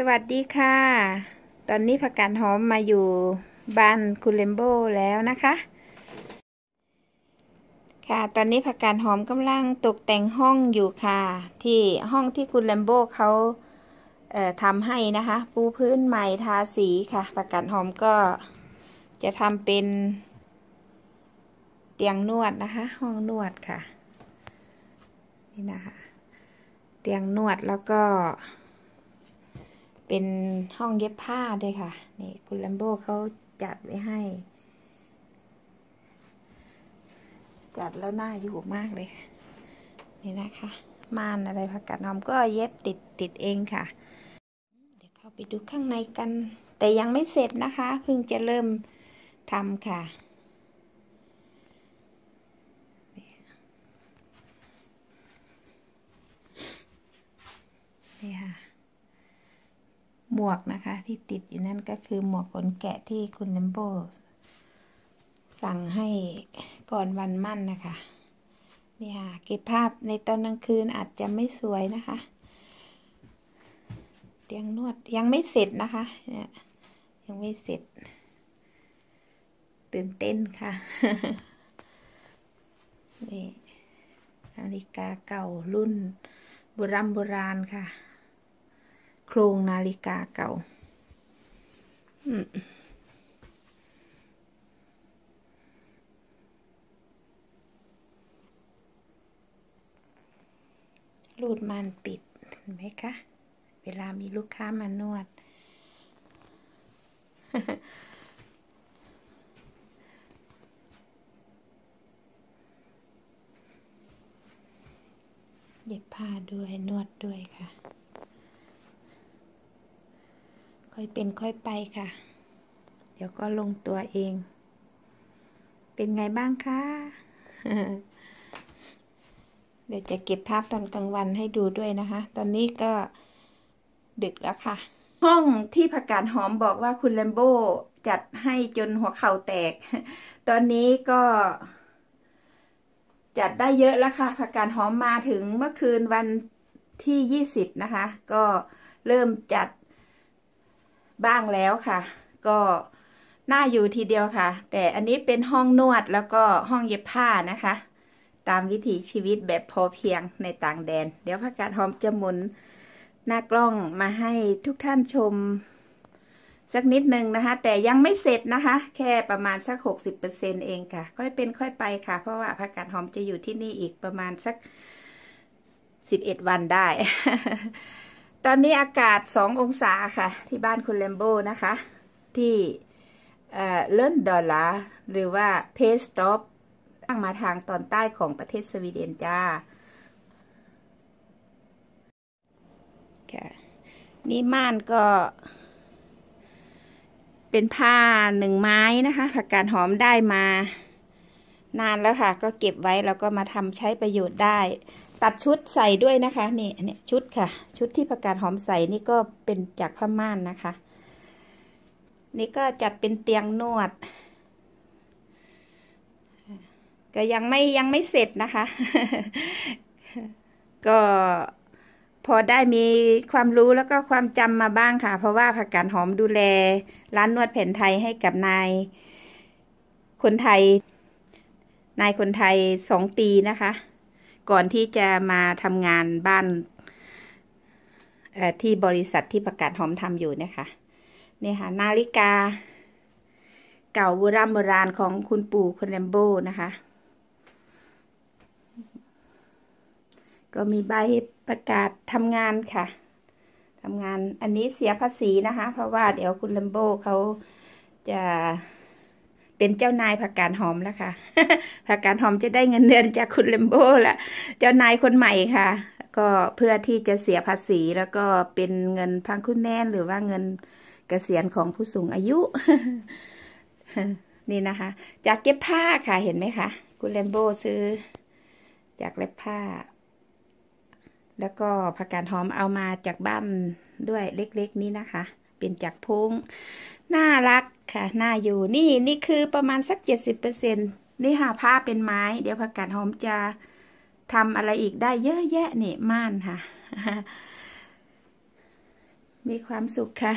สวัสดีค่ะ ตอนนี้ผักกาดหอมมาอยู่บ้านคุณเลมโบแล้วนะคะ ค่ะ ตอนนี้ผักกาดหอมกำลังตกแต่งห้องอยู่ค่ะ ที่ห้องที่คุณเลมโบเขาเทำให้นะคะปูพื้นใหม่ทาสีค่ะผักกาดหอมก็จะทำเป็น เตียงนวดนะคะ ห้องนวดค่ะ นี่นะคะเตียงนวดแล้วก็เป็นห้องเย็บผ้าด้วยค่ะ นี่คุณลัมโบเขาจัดไว้ให้ จัดแล้วน่าอยู่มากเลย นี่นะคะม่านอะไรผักกาดหอมก็เย็บติดติดเองค่ะ เดี๋ยวเข้าไปดูข้างในกัน แต่ยังไม่เสร็จนะคะเพิ่งจะเริ่มทำค่ะหมวกนะคะ ที่ติดอยู่นั่นก็คือหมวกขนแกะที่คุณเลมโบสั่งให้ก่อนวันมั่นนะคะนี่ค่ะเก็บภาพในตอนกลางคืนอาจจะไม่สวยนะคะ เตียงนวดยังไม่เสร็จนะคะเนี่ยยังไม่เสร็จ ตื่นเต้นค่ะนี่นาฬิกาเก่ารุ่นโบราณโบราณค่ะโครงนาฬิกาเก่า รูดมันปิดเห็นไหมคะ เวลามีลูกค้ามานวดเย็บผ้าด้วยนวดด้วยค่ะค่อยเป็นค่อยไปค่ะ เดี๋ยวก็ลงตัวเอง เป็นไงบ้างคะ เดี๋ยวจะเก็บภาพตอนกลางวันให้ดูด้วยนะคะ ตอนนี้ก็ดึกแล้วค่ะ ห้องที่ผักกาดหอมบอกว่าคุณแลมโบจัดให้จนหัวเข่าแตก ตอนนี้ก็ จัดได้เยอะแล้วค่ะผักกาดหอมมาถึงเมื่อคืนวันที่ยี่สิบนะคะ ก็เริ่มจัดบ้างแล้วค่ะ ก็น่าอยู่ทีเดียวค่ะ แต่อันนี้เป็นห้องนวดแล้วก็ห้องเย็บผ้านะคะ ตามวิถีชีวิตแบบพอเพียงในต่างแดนเดี๋ยวพักการหอมจะหมุนหน้ากล้องมาให้ทุกท่านชมสักนิดหนึ่งนะคะ แต่ยังไม่เสร็จนะคะ แค่ประมาณสัก60%เอเองค่ะค่อยเป็นค่อยไปค่ะ เพราะว่าพักการหอมจะอยู่ที่นี่อีกประมาณสัก11วันได้ตอนนี้อากาศสององศาค่ะ ที่บ้านคุณเลมโบนะคะ ที่เลิลนดอลลาหรือว่า เพสต็อปตั้งมาทางตอนใต้ของประเทศสวีเดนจ้าค่ะนี่ม่านก็เป็นผ้าหนึ่งไม้นะคะ ผักกาดหอมได้มานานแล้วค่ะ ก็เก็บไว้ แล้วก็มาทำใช้ประโยชน์ได้ตัดชุดใส่ด้วยนะคะนี่เนี่ยชุดค่ะ ชุดที่ประกาศหอมใส่นี่ก็เป็นจากผ้าม่านนะคะ นี่ก็จัดเป็นเตียงนวด ก็ยังไม่ยังไม่เสร็จนะคะ ก็พอได้มีความรู้แล้วก็ความจำมาบ้างค่ะ เพราะว่าผักกาดหอมดูแล ร้านนวดแผนไทยให้กับนาย คนไทย นายคนไทยสองปีนะคะก่อนที่จะมาทำงานบ้านที่บริษัทที่ประกาศหอมทำอยู่นะคะ นี่ค่ะนาฬิกา เก่าโบราณโบราณของคุณปู่คุณแรมโบ้นะคะ ก็มีใบประกาศทำงานค่ะทำงานอันนี้เสียภาษีนะคะ เพราะว่าเดี๋ยวคุณแรมโบ้เขาจะเป็นเจ้านายผักกาดหอมแล้วค่ะผักกาดหอมจะได้เงินเดือนจากคุณเลมโบ้ละ เจ้านายคนใหม่ค่ะ ก็เพื่อที่จะเสียภาษี แล้วก็เป็นเงินพังคุณแน่นหรือว่าเงินเกษียณของผู้สูงอายุ นี่นะคะ จากเย็บผ้าค่ะ เห็นไหมคะ คุณเลมโบ้ซื้อจากเล็บผ้า แล้วก็ผักกาดหอมเอามาจากบ้านด้วยเล็กๆนี้นะคะเป็นจากพุงน่ารักค่ะน่าอยู่นี่ นี่คือประมาณสักเจ็ดสิบเปอร์เซ็นต์นี่ค่ะผ้าเป็นไม้ เดี๋ยวผักกาดหอมจะทำอะไรอีกได้เยอะแยะเนี่ยม่านค่ะมีความสุขค่ะ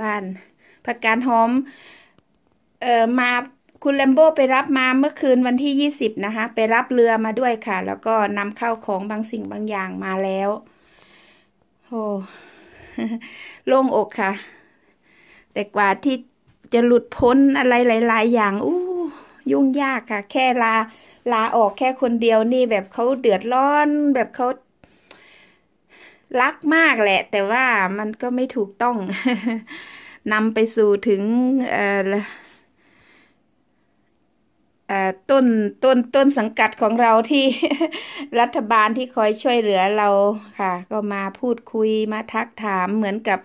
บ้านผักกาดหอมเอ่อมาคุณแลมโบ้ไปรับมาเมื่อคืนวันที่ยี่สิบนะคะ ไปรับเรือมาด้วยค่ะ แล้วก็นำเข้าของบางสิ่งบางอย่างมาแล้วโอ้โล่งอกค่ะแต่กว่าที่จะหลุดพ้นอะไรหลาย ๆ อย่าง อู้ ยุ่งยากค่ะ แค่ลา ลาออกแค่คนเดียวนี่ แบบเขาเดือดร้อน แบบเขารักมากแหละ แต่ว่ามันก็ไม่ถูกต้องนำไปสู่ถึงต้นต้นต้นสังกัดของเราที่ รัฐบาลที่คอยช่วยเหลือเราค่ะ ก็มาพูดคุยมาทักถามเหมือนกับ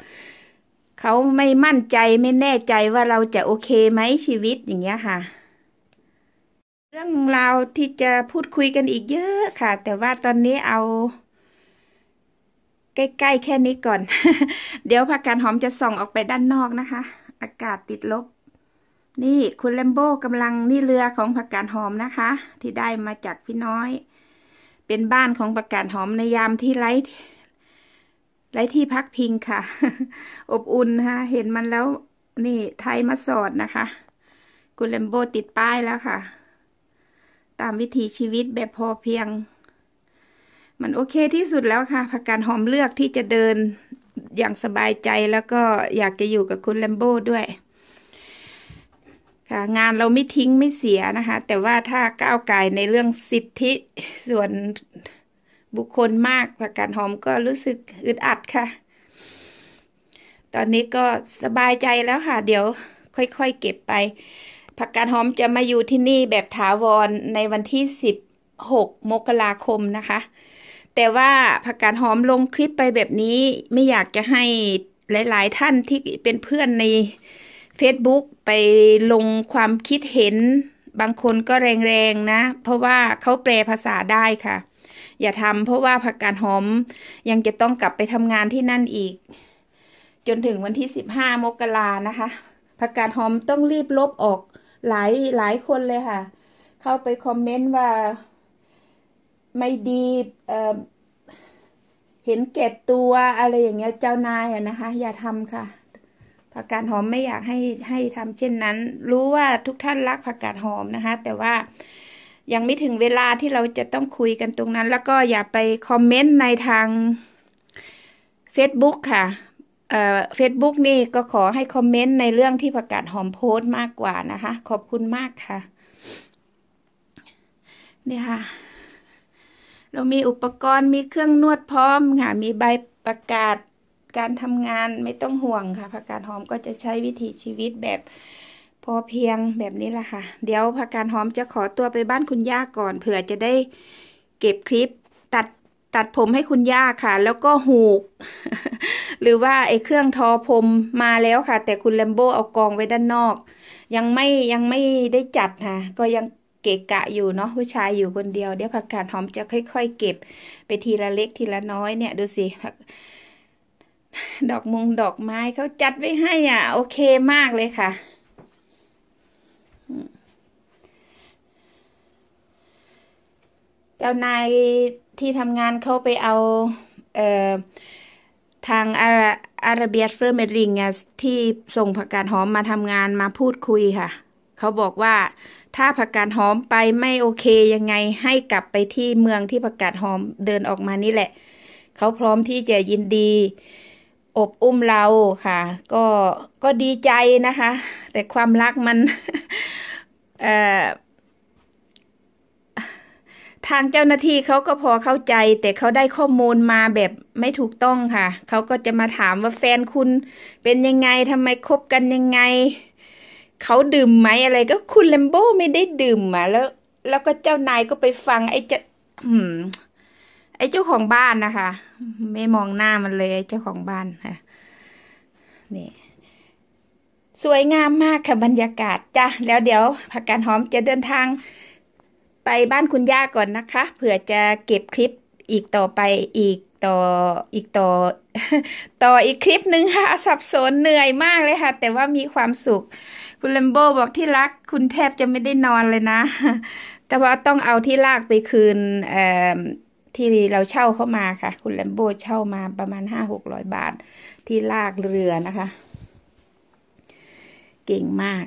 เขาไม่มั่นใจไม่แน่ใจว่าเราจะโอเคไหมชีวิตอย่างเงี้ยค่ะ เรื่องราวที่จะพูดคุยกันอีกเยอะค่ะ แต่ว่าตอนนี้เอา ใกล้ๆแค่นี้ก่อนเดี๋ยวพักการหอมจะส่องออกไปด้านนอกนะคะ อากาศติดลบ นี่คุณเลมโบกำลังนี่เรือของพักการหอมนะคะ ที่ได้มาจากพี่น้อย เป็นบ้านของพักการหอมในยามที่ไร้ไร้ที่พักพิงค่ะ อบอุ่นค่ะเห็นมันแล้วนี่ไทยมาสอดนะคะกุเลมโบติดป้ายแล้วค่ะ ตามวิถีชีวิตแบบพอเพียง มันโอเคที่สุดแล้วค่ะผักการหอมเลือกที่จะเดินอย่างสบายใจแล้วก็อยากจะอยู่กับคุณแลมโบ้ด้วย ค่ะ งานเราไม่ทิ้งไม่เสียนะคะ แต่ว่าถ้าก้าวไกลในเรื่องสิทธิส่วนบุคคลมากผักกาดหอมก็รู้สึกอึดอัดค่ะ ตอนนี้ก็สบายใจแล้วค่ะ เดี๋ยวค่อยๆเก็บไปผักกาดหอมจะมาอยู่ที่นี่แบบถาวรในวันที่ 16 มกราคมนะคะ แต่ว่าผักกาดหอมลงคลิปไปแบบนี้ไม่อยากจะให้หลาย ๆ ท่านที่เป็นเพื่อนใน Facebook ไปลงความคิดเห็น บางคนก็แรงๆนะ เพราะว่าเขาแปลภาษาได้ค่ะอย่าทำเพราะว่าผักกาดหอมยังจะต้องกลับไปทำงานที่นั่นอีก จนถึงวันที่สิบห้ามกรานะคะผักกาดหอมต้องรีบลบออกหลายหลายคนเลยค่ะ เข้าไปคอมเมนต์ว่าไม่ดีเเห็นเกตตัวอะไรอย่างเงี้ยเจ้านายอะนะคะ อย่าทำค่ะผักกาดหอมไม่อยากให้ให้ทำเช่นนั้น รู้ว่าทุกท่านรักผักกาดหอมนะคะ แต่ว่ายังไม่ถึงเวลาที่เราจะต้องคุยกันตรงนั้น แล้วก็อย่าไปคอมเมนต์ในทาง Facebook ค่ะ เฟซบุ๊กนี่ก็ขอให้คอมเมนต์ในเรื่องที่ประกาศหอมโพสมากกว่านะคะ ขอบคุณมากค่ะเนี่ยค่ะ เรามีอุปกรณ์มีเครื่องนวดพร้อม ค่ะ มีใบประกาศการทำงานไม่ต้องห่วงค่ะ ประกาศหอมก็จะใช้วิถีชีวิตแบบพอเพียงแบบนี้แหละค่ะ เดี๋ยวพักการหอมจะขอตัวไปบ้านคุณ ย่าก่อนเผื่อจะได้เก็บคลิปตัดตัดผมให้คุณ ย่าค่ะ แล้วก็หูก หรือว่าไอ้เครื่องทอผมมาแล้วค่ะ แต่คุณแลมโบเอากองไว้ด้านนอก ยังไม่ยังไม่ได้จัดค่ะ ก็ยังเกะกะอยู่เนาะผู้ชายอยู่คนเดียว เดี๋ยวผักกาดหอมจะค่อย ๆ เก็บไปทีละเล็กทีละน้อยเนี่ยดูสิดอกมงดอกไม้เขาจัดไว้ให้อ่ะ โอเคมากเลยค่ะเจ้านาย ที่ทำงานเขาไปเอาเออทางอาอาราเบียเฟอร์เมริงที่ส่งผักกาดหอมมาทำงานมาพูดคุยค่ะ เขาบอกว่าถ้าผักกาดหอมไปไม่โอเคยังไงให้กลับไปที่เมืองที่ผักกาดหอมเดินออกมานี่แหละ เขาพร้อมที่จะยินดี อบอุ้มเราค่ะ ก็ก็ดีใจนะคะ แต่ความรักมัน เอ่อทางเจ้าหน้าที่เขาก็พอเข้าใจ แต่เขาได้ข้อมูลมาแบบไม่ถูกต้องค่ะ เขาก็จะมาถามว่าแฟนคุณเป็นยังไงทำไมคบกันยังไง เขาดื่มไหมอะไร ก็คุณแลมโบ้ไม่ได้ดื่มมาแล้ว แล้วก็เจ้านายก็ไปฟัง ไอ้เจ้าไอ้เจ้าของบ้านนะคะ ไม่มองหน้ามันเลยเจ้าของบ้านค่ะนี่สวยงามมากค่ะบรรยากาศจ้ะแล้วเดี๋ยวผักการหอมจะเดินทางไปบ้านคุณย่าก่อนนะคะ เผื่อจะเก็บคลิปอีกต่อไปอีกต่ออีกต่อต่ออีกคลิปหนึ่งค่ะสับสนเหนื่อยมากเลยค่ะ แต่ว่ามีความสุขคุณเลมโบบอกที่รักคุณแทบจะไม่ได้นอนเลยนะ แต่ว่าต้องเอาที่ลากไปคืนที่เราเช่าเข้ามาค่ะ คุณแลมโบเช่ามาประมาณห้าหกร้อยบาทที่ลากเรือนะคะ เก่งมาก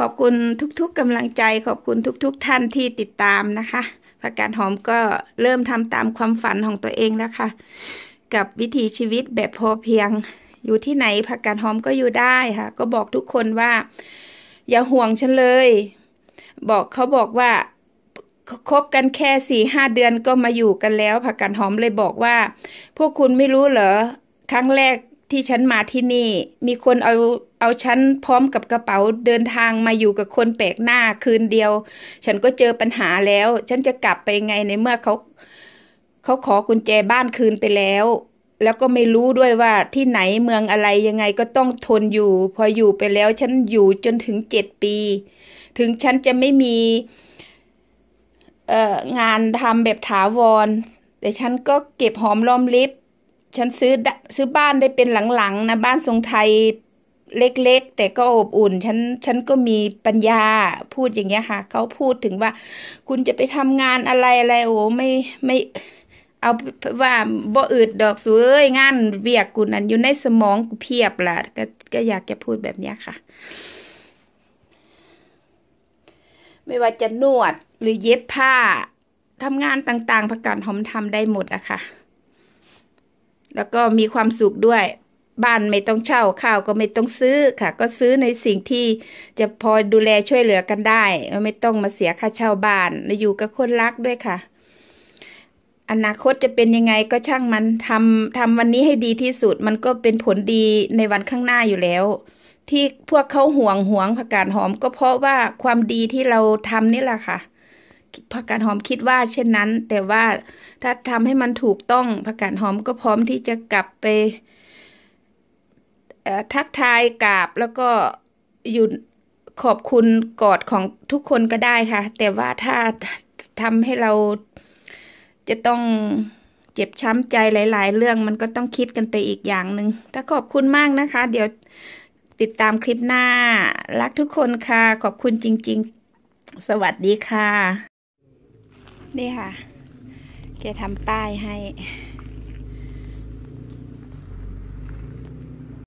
ขอบคุณทุกๆกำลังใจขอบคุณทุกๆ ท่านที่ติดตามนะคะพักการหอมก็เริ่มทำตามความฝันของตัวเองแล้วค่ะกับวิถีชีวิตแบบพอเพียง อยู่ที่ไหนผักกาดหอมก็อยู่ได้ค่ะ ก็บอกทุกคนว่าอย่าห่วงฉันเลย บอกเขาบอกว่า คบกันแค่สี่ห้าเดือนก็มาอยู่กันแล้วผักกาดหอมเลยบอกว่า พวกคุณไม่รู้เหรอครั้งแรกที่ฉันมาที่นี่มีคนเอาเอาฉันพร้อมกับกระเป๋าเดินทางมาอยู่กับคนแปลกหน้าคืนเดียว ฉันก็เจอปัญหาแล้วฉันจะกลับไปไงในเมื่อเขาเขาขอกุญแจบ้านคืนไปแล้ว แล้วก็ไม่รู้ด้วยว่าที่ไหนเมืองอะไรยังไงก็ต้องทนอยู่ พออยู่ไปแล้วฉันอยู่จนถึงเจ็ดปี ถึงฉันจะไม่มีงานทำแบบถาวรแต่ฉันก็เก็บหอมรอมริบฉันซื้อซื้อบ้านได้เป็นหลังๆนะ บ้านทรงไทยเล็ก ๆ แต่ก็อบอุ่น ฉัน ฉันก็มีปัญญาพูดอย่างเงี้ยค่ะ เขาพูดถึงว่าคุณจะไปทำงานอะไรอะไรโอ้ไม่ไม่ เอาว่าบ่อืดดอกสวยงาน เวียกกู นั้นอยู่ในสมองกูเพียบละก็ก็อยากจะพูดแบบเนี้ยค่ะ ไม่ว่าจะนวดหรือเย็บผ้าทำงานต่าง ๆ ประกันหอมทำได้หมดอะค่ะแล้วก็มีความสุขด้วย บ้านไม่ต้องเช่าข้าวก็ไม่ต้องซื้อค่ะ ก็ซื้อในสิ่งที่จะพอดูแลช่วยเหลือกันได้ ไม่ต้องมาเสียค่าเช่าบ้านและอยู่กับคนรักด้วยค่ะ อนาคตจะเป็นยังไงก็ช่างมันทำทำวันนี้ให้ดีที่สุดมันก็เป็นผลดีในวันข้างหน้าอยู่แล้ว ที่พวกเขาห่วงห่วงผักกาดหอมก็เพราะว่าความดีที่เราทำนี่แหละค่ะผักกาดหอมคิดว่าเช่นนั้น แต่ว่าถ้าทำให้มันถูกต้องผักกาดหอมก็พร้อมที่จะกลับไป ทักทายกราบ แล้วก็อยู่ขอบคุณกอดของทุกคนก็ได้ค่ะ แต่ว่าถ้าทำให้เราจะต้องเจ็บช้ำใจหลายๆเรื่องมันก็ต้องคิดกันไปอีกอย่างหนึ่งถ้าขอบคุณมากนะคะ เดี๋ยวติดตามคลิปหน้า รักทุกคนค่ะ ขอบคุณจริงๆสวัสดีค่ะนี่ค่ะแกทำป้ายให้